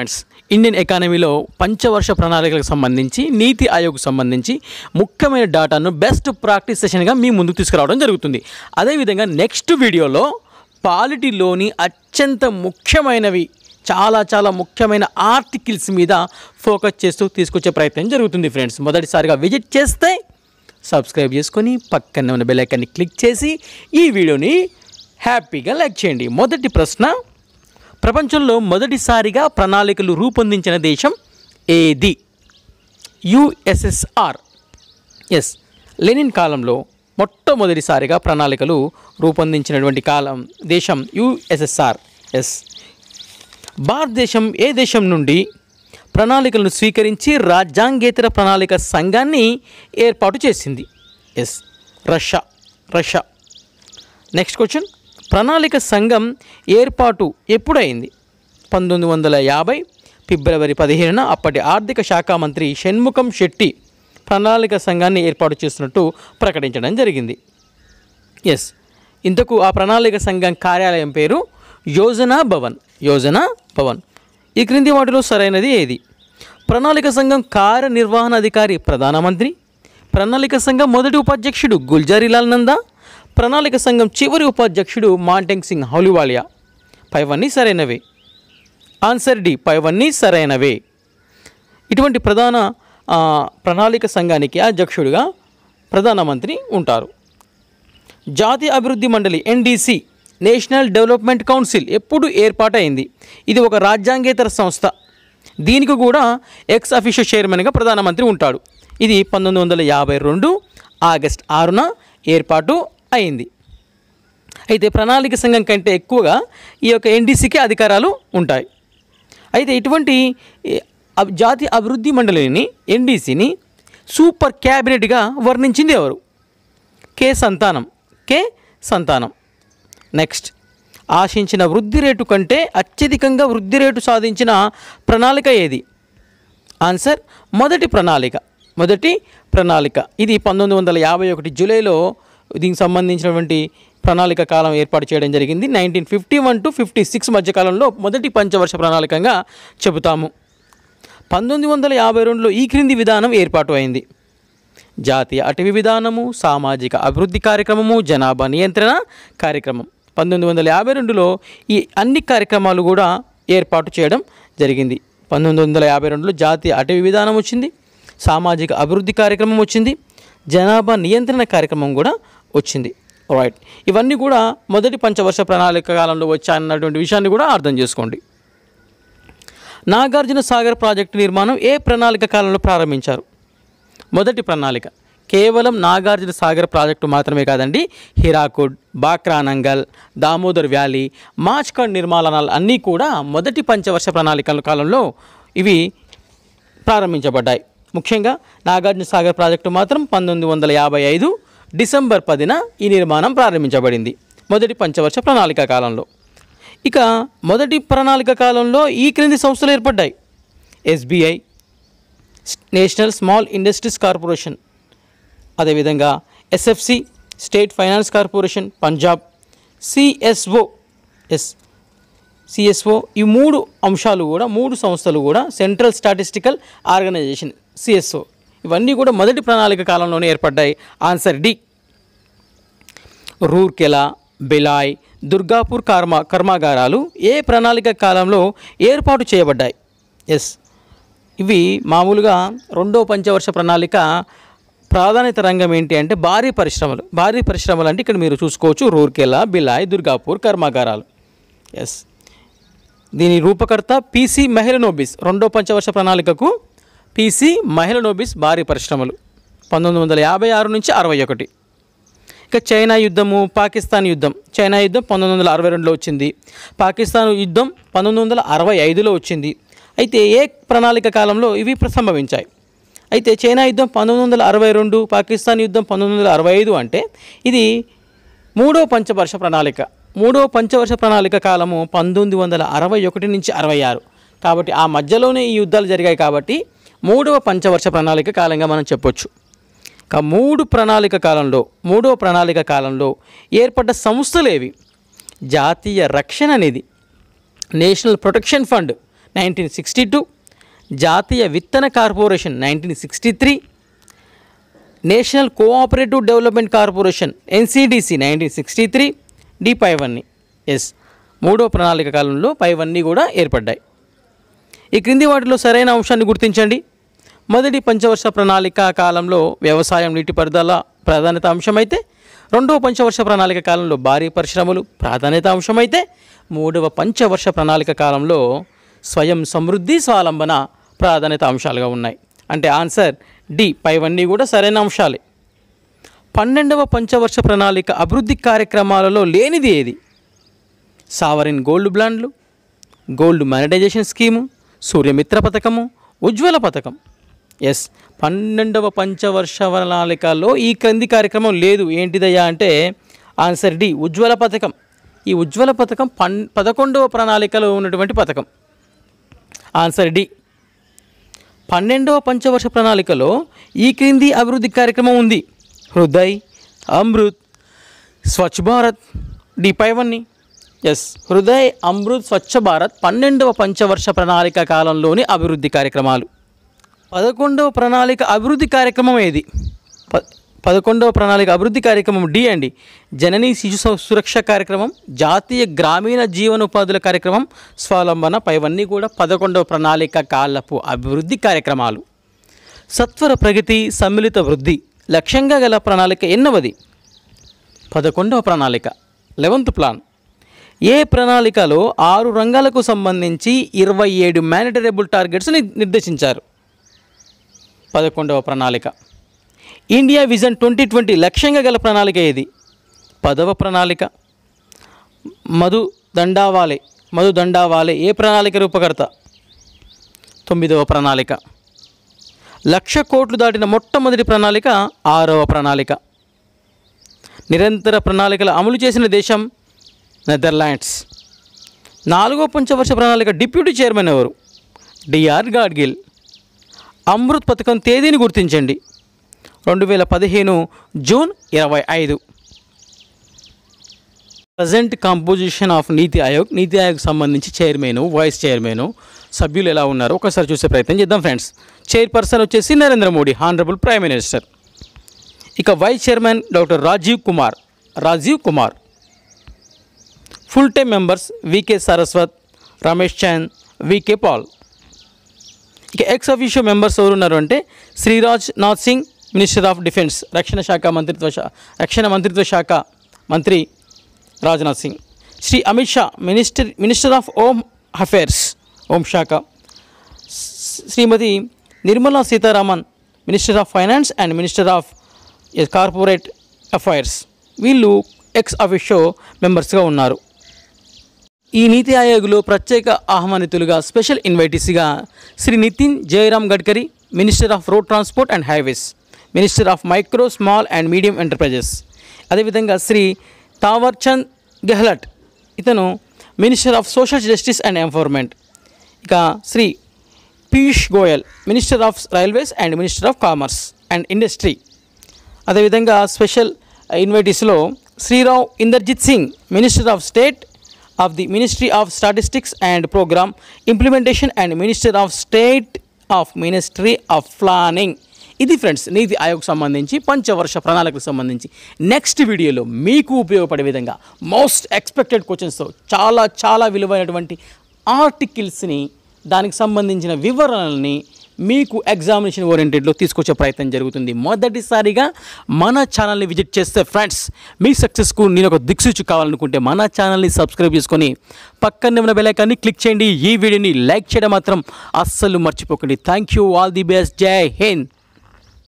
friends Indian ఎకానమీలో పంచవర్ష ప్రణాళికలకు సంబంధించి నీతి ఆయోగ్కు సంబంధించి ముఖ్యమైన డేటాను బెస్ట్ ప్రాక్టీస్ సెషన్గా మీ ముందుకు తీసుకురావడం జరుగుతుంది అదేవిధంగా నెక్స్ట్ వీడియోలో పాలిటీలోని అత్యంత ముఖ్యమైనవి చాలా చాలా ముఖ్యమైన ఆర్టికల్స్ మీద ఫోకస్ చేస్తూ తీసుకొచ్చే ప్రయత్నం జరుగుతుంది ఫ్రెండ్స్ మొదటిసారిగా విజిట్ చేస్తే సబ్స్క్రైబ్ చేసుకొని పక్కనే ఉన్న బెల్ ఐకాన్ని క్లిక్ చేసి ఈ వీడియోని హ్యాపీగా లైక్ చేయండి మొదటి ప్రశ్న ప్రపంచంలో మొదటిసారిగా ప్రణాళికలు రూపొందించిన దేశం ఏది యుఎస్ఎస్ఆర్ ఎస్ లెనిన్ కాలంలో మొట్టమొదటిసారిగా ప్రణాళికలు రూపొందించినటువంటి కాలం దేశం యుఎస్ఎస్ఆర్ ఎస్ భారతదేశం ఏ దేశం నుండి ప్రణాళికలను స్వీకరించి రాజ్యాంగేతర ప్రణాళిక సంఘాన్ని ఏర్పాటు చేసింది yes Russia Russia next question ప్రణాళిక సంఘం ఏర్పాటు ఎప్పుడైంది పంతొమ్మిది వందల యాభై ఫిబ్రవరి పదిహేనున అప్పటి ఆర్థిక శాఖ మంత్రి షణ్ముఖం శెట్టి ప్రణాళిక సంఘాన్ని ఏర్పాటు చేస్తున్నట్టు ప్రకటించడం జరిగింది ఎస్ ఇంతకు ఆ ప్రణాళిక సంఘం కార్యాలయం పేరు యోజన భవన్ యోజన భవన్ ఈ క్రింది వాటిలో సరైనది ఏది ప్రణాళిక సంఘం కార్యనిర్వహణ అధికారి ప్రధానమంత్రి ప్రణాళిక సంఘం మొదటి ఉపాధ్యక్షుడు గుల్జారీలాల్ నందా ప్రణాళిక సంఘం చివరి ఉపాధ్యక్షుడు మాంటెంగ్ సింగ్ హౌలివాలియా పైవన్నీ సరైనవే ఆన్సర్ డి పైవన్నీ సరైనవే ఇటువంటి ప్రధాన ప్రణాళిక సంఘానికి అధ్యక్షుడిగా ప్రధానమంత్రి ఉంటారు జాతీయ అభివృద్ధి మండలి ఎన్డీసీ నేషనల్ డెవలప్మెంట్ కౌన్సిల్ ఎప్పుడు ఏర్పాటైంది ఇది ఒక రాజ్యాంగేతర సంస్థ దీనికి కూడా ఎక్స్ అఫీషియల్ చైర్మన్గా ప్రధానమంత్రి ఉంటాడు ఇది పంతొమ్మిది వందల యాభై రెండు ఆగస్ట్ ఆరున ఏర్పాటు అయింది అయితే ప్రణాళిక సంఘం కంటే ఎక్కువగా ఈ యొక్క ఎన్డీసీకి అధికారాలు ఉంటాయి అయితే ఇటువంటి జాతి అభివృద్ధి మండలిని ఎన్డీసీని సూపర్ క్యాబినెట్గా వర్ణించింది ఎవరు కే సంతానం కే సంతానం నెక్స్ట్ ఆశించిన వృద్ధి రేటు కంటే అత్యధికంగా వృద్ధి రేటు సాధించిన ప్రణాళిక ఏది ఆన్సర్ మొదటి ప్రణాళిక మొదటి ప్రణాళిక ఇది పంతొమ్మిది వందల యాభై ఒకటి జూలైలో దీనికి సంబంధించినటువంటి ప్రణాళిక కాలం ఏర్పాటు చేయడం జరిగింది nineteen fifty one to fifty six మధ్యకాలంలో మొదటి పంచవర్ష ప్రణాళికంగా చెబుతాము పంతొమ్మిది వందల యాభై రెండులో ఈ క్రింది విధానం ఏర్పాటు అయింది జాతీయ అటవీ విధానము సామాజిక అభివృద్ధి కార్యక్రమము జనాభా నియంత్రణ కార్యక్రమం పంతొమ్మిది వందల యాభై రెండులో ఈ అన్ని కార్యక్రమాలు కూడా ఏర్పాటు చేయడం జరిగింది పంతొమ్మిది వందల యాభై రెండులో జాతీయ అటవీ విధానం వచ్చింది సామాజిక అభివృద్ధి కార్యక్రమం వచ్చింది జనాభా నియంత్రణ కార్యక్రమం కూడా వచ్చింది రైట్ ఇవన్నీ కూడా మొదటి పంచవర్ష ప్రణాళిక కాలంలో వచ్చాయన్నటువంటి విషయాన్ని కూడా అర్థం చేసుకోండి నాగార్జున సాగర్ ప్రాజెక్టు నిర్మాణం ఏ ప్రణాళిక కాలంలో ప్రారంభించారు మొదటి ప్రణాళిక కేవలం నాగార్జున సాగర్ ప్రాజెక్టు మాత్రమే కాదండి హిరాకుడ్ బాక్రానంగల్ దామోదర్ వ్యాలీ మాచ్కండ్ నిర్మాణాలు అన్నీ కూడా మొదటి పంచవర్ష ప్రణాళికల కాలంలో ఇవి ప్రారంభించబడ్డాయి ముఖ్యంగా నాగార్జున సాగర్ ప్రాజెక్టు మాత్రం పంతొమ్మిది వందల యాభై ఐదు డిసెంబర్ పదిన ఈ నిర్మాణం ప్రారంభించబడింది మొదటి పంచవర్ష ప్రణాళిక కాలంలో ఇక మొదటి ప్రణాళిక కాలంలో ఈ క్రింది సంస్థలు ఏర్పడ్డాయి SBI national small industries corporation అదేవిధంగా SFC state finance corporation Punjab CSO yes CSO ఈ మూడు అంశాలు కూడా మూడు సంస్థలు కూడా సెంట్రల్ స్టాటిస్టికల్ ఆర్గనైజేషన్ సిఎస్ఓ ఇవన్నీ కూడా మొదటి ప్రణాళిక కాలంలోనే ఏర్పడ్డాయి ఆన్సర్ డి రూర్కెలా బిలాయ్ దుర్గాపూర్ కర్మ కర్మాగారాలు ఏ ప్రణాళిక కాలంలో ఏర్పాటు చేయబడ్డాయి ఎస్ ఇవి మామూలుగా రెండో పంచవర్ష ప్రణాళిక ప్రాధాన్యత రంగం ఏంటి అంటే భారీ పరిశ్రమలు భారీ పరిశ్రమలు అంటే ఇక్కడ మీరు చూసుకోవచ్చు రూర్కెలా బిలాయ్ దుర్గాపూర్ కర్మాగారాలు ఎస్ దీని రూపకర్త పీసీ మెహెలనోబిస్ రెండో పంచవర్ష ప్రణాళికకు పిసి మహిళ నోబిస్ భారీ పరిశ్రమలు పంతొమ్మిది వందల యాభై ఆరు నుంచి అరవై ఒకటి ఇక చైనా యుద్ధము పాకిస్తాన్ యుద్ధం చైనా యుద్ధం పంతొమ్మిది వందల అరవై రెండులో వచ్చింది పాకిస్తాన్ యుద్ధం పంతొమ్మిది వందల అరవై ఐదులో వచ్చింది అయితే ఏ ప్రణాళిక కాలంలో ఇవి సంభవించాయి అయితే చైనా యుద్ధం పంతొమ్మిది వందల అరవై రెండు పాకిస్తాన్ యుద్ధం పంతొమ్మిది వందల అరవై ఐదు అంటే ఇది మూడో పంచవర్ష ప్రణాళిక మూడో పంచవర్ష ప్రణాళిక కాలము పంతొమ్మిది వందల అరవై ఒకటి నుంచి అరవై ఆరు కాబట్టి ఆ మధ్యలోనే ఈ యుద్ధాలు జరిగాయి కాబట్టి మూడవ పంచవర్ష ప్రణాళిక కాలంగా మనం చెప్పొచ్చు మూడు ప్రణాళిక కాలంలో మూడవ ప్రణాళిక కాలంలో ఏర్పడ్డ సంస్థలేవి జాతీయ రక్షణ నిధి national protection fund nineteen sixty two జాతీయ విత్తన corporation nineteen sixty three national cooperative development corporation NCDC nineteen sixty three D పైవన్నీ ఎస్ మూడో ప్రణాళిక కాలంలో పైవన్నీ కూడా ఏర్పడ్డాయి ఈ క్రింది వాటిలో సరైన అంశాన్ని గుర్తించండి మొదటి పంచవర్ష ప్రణాళిక కాలంలో వ్యవసాయం నీటిపారుదల ప్రాధాన్యత అంశమైతే రెండవ పంచవర్ష ప్రణాళిక కాలంలో భారీ పరిశ్రమలు ప్రాధాన్యత అంశమైతే మూడవ పంచవర్ష ప్రణాళిక కాలంలో స్వయం సమృద్ధి స్వాలంబన ప్రాధాన్యత అంశాలుగా ఉన్నాయి అంటే ఆన్సర్ డి పైవన్నీ కూడా సరైన అంశాలే పన్నెండవ పంచవర్ష ప్రణాళిక అభివృద్ధి కార్యక్రమాలలో లేనిది ఏది సావరిన్ గోల్డ్ బ్లాండ్లు గోల్డ్ మానిటైజేషన్ స్కీము సూర్యమిత్ర పథకము ఉజ్వల పథకం ఎస్ పన్నెండవ పంచవర్ష ప్రణాళికలో ఈ క్రింది కార్యక్రమం లేదు ఏంటిదయ్యా అంటే ఆన్సర్ డి ఉజ్వల పథకం ఈ ఉజ్వల పథకం పన్ పదకొండవ ప్రణాళికలో ఉన్నటువంటి పథకం ఆన్సర్ డి పన్నెండవ పంచవర్ష ప్రణాళికలో ఈ క్రింది అభివృద్ధి కార్యక్రమం ఉంది హృదయ్ అమృత్ స్వచ్ఛ భారత్ డిపైవన్నీ ఎస్ హృదయ్ అమృత్ స్వచ్ఛ భారత్ పన్నెండవ పంచవర్ష ప్రణాళిక కాలంలోని అభివృద్ధి కార్యక్రమాలు పదకొండవ ప్రణాళిక అభివృద్ధి కార్యక్రమం ఏది పదకొండవ ప్రణాళిక అభివృద్ధి కార్యక్రమం డి అండి జననీ శిశు సురక్ష కార్యక్రమం జాతీయ గ్రామీణ జీవనోపాధుల కార్యక్రమం స్వావలంబన పైవన్నీ కూడా పదకొండవ ప్రణాళిక కాలపు అభివృద్ధి కార్యక్రమాలు సత్వర ప్రగతి సమ్మిళిత వృద్ధి లక్ష్యంగా గల ప్రణాళిక ఎన్నవది పదకొండవ ప్రణాళిక లెవెంత్ ప్లాన్ ఏ ప్రణాళికలో ఆరు రంగాలకు సంబంధించి ఇరవై ఏడు మేనేటరబుల్ టార్గెట్స్ని నిర్దేశించారు పదకొండవ ప్రణాళిక ఇండియా విజన్ ట్వంటీ ట్వంటీ లక్ష్యంగా గల ప్రణాళిక ఇది పదవ ప్రణాళిక మధు దండావాలే మధు దండావాలే ఏ ప్రణాళిక రూపకర్త తొమ్మిదవ ప్రణాళిక లక్ష కోట్లు దాటిన మొట్టమొదటి ప్రణాళిక ఆరవ ప్రణాళిక నిరంతర ప్రణాళికలు అమలు చేసిన దేశం నెదర్లాండ్స్ నాలుగో పంచవర్ష ప్రణాళిక డిప్యూటీ చైర్మన్ ఎవరు డిఆర్ గాడ్గిల్ అమృత్ పథకం తేదీని గుర్తించండి రెండు వేల పదిహేను జూన్ ఇరవై ఐదు ప్రజెంట్ కంపోజిషన్ ఆఫ్ నీతి ఆయోగ్ నీతి ఆయోగ్ సంబంధించి చైర్మన్ వైస్ చైర్మన్ సభ్యులు ఎలా ఉన్నారో ఒకసారి చూసే ప్రయత్నం చేద్దాం ఫ్రెండ్స్ చైర్పర్సన్ వచ్చేసి Narendra Modi honourable prime minister ఇక vice chairman doctor Rajiv Kumar Rajiv Kumar full time members VK Saraswat Ramesh Chand VK Paul ఇక ఎక్స్ అఫీషియో మెంబర్స్ ఎవరు ఉన్నారు అంటే Sreeraj Nath Singh minister of defence రక్షణ శాఖ మంత్రిత్వ రక్షణ మంత్రిత్వ శాఖ మంత్రి Rajnath Singh Shri Amit Shah minister minister of home affairs home శాఖ శ్రీమతి Nirmala Sitharaman minister of finance and minister of corporate affairs వీళ్ళు ఎక్స్ ఆఫీషియో మెంబర్స్గా ఉన్నారు ఈ నీతి ఆయోగ్లో ప్రత్యేక ఆహ్వానితులుగా special ఇన్వైటీస్గా Shri Nitin Jayaram Gadkari minister of road transport and highways minister of micro small and medium enterprises అదేవిధంగా శ్రీ తావర్చంద్ గెహ్లట్ ఇతను minister of social justice and ఎంఫోర్మెంట్ ఇక Shri Piyush Goyal minister of railways and minister of commerce and industry అదేవిధంగా special ఇన్వైటీస్లో Sri Rao Inderjit Singh minister of state of the Ministry of Statistics and Program Implementation and Minister of State of ministry of planning ఇది friends NITI Aayog సంబంధించి పంచవర్ష ప్రణాళికకు సంబంధించి next వీడియోలో మీకు ఉపయోగపడే విధంగా మోస్ట్ ఎక్స్పెక్టెడ్ క్వశ్చన్స్తో చాలా చాలా విలువైనటువంటి ఆర్టికల్స్ని దానికి సంబంధించిన వివరణల్ని మీకు ఎగ్జామినేషన్ ఓరియంటెడ్లో తీసుకొచ్చే ప్రయత్నం జరుగుతుంది మొదటిసారిగా మన ఛానల్ని విజిట్ చేస్తే ఫ్రెండ్స్ మీ సక్సెస్కు నేను ఒక దిక్సూచి కావాలనుకుంటే మన ఛానల్ని సబ్స్క్రైబ్ చేసుకొని పక్కనే ఉన్న బెలైకాన్ని క్లిక్ చేయండి ఈ వీడియోని లైక్ చేయడం మాత్రం అస్సలు మర్చిపోకండి thank you all the best Jai Hind